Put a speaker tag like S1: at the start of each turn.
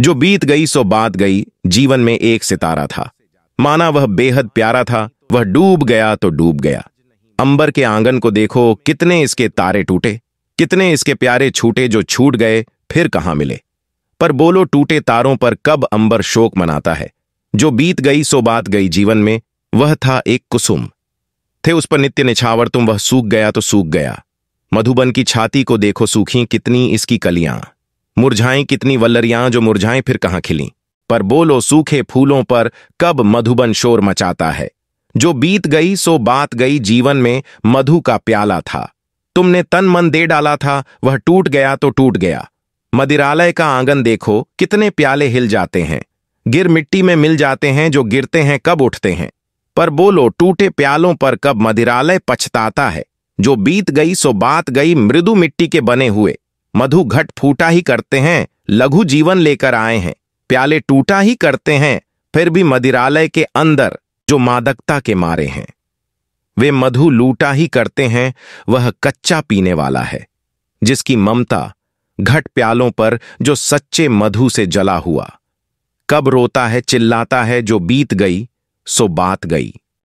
S1: जो बीत गई सो बात गई जीवन में एक सितारा था माना वह बेहद प्यारा था वह डूब गया तो डूब गया अंबर के आंगन को देखो कितने इसके तारे टूटे कितने इसके प्यारे छूटे जो छूट गए फिर कहां मिले पर बोलो टूटे तारों पर कब अंबर शोक मनाता है जो बीत गई सो बात गई जीवन में वह था एक कुसुम थे उस पर नित्य निछावर तुम वह सूख गया तो सूख गया मधुबन की छाती को देखो सूखी कितनी इसकी कलियां मुरझाएं कितनी वल्लरियां जो मुरझाएं फिर कहां खिली पर बोलो सूखे फूलों पर कब मधुबन शोर मचाता है जो बीत गई सो बात गई जीवन में मधु का प्याला था तुमने तन मन दे डाला था वह टूट गया तो टूट गया मदिरालय का आंगन देखो कितने प्याले हिल जाते हैं गिर मिट्टी में मिल जाते हैं जो गिरते हैं कब उठते हैं पर बोलो टूटे प्यालों पर कब मदिरालय पछताता है जो बीत गई सो बात गई मृदु मिट्टी के बने हुए मधु घट फूटा ही करते हैं लघु जीवन लेकर आए हैं प्याले टूटा ही करते हैं फिर भी मदिरालय के अंदर जो मादकता के मारे हैं वे मधु लूटा ही करते हैं वह कच्चा पीने वाला है जिसकी ममता घट प्यालों पर जो सच्चे मधु से जला हुआ कब रोता है चिल्लाता है जो बीत गई सो बात गई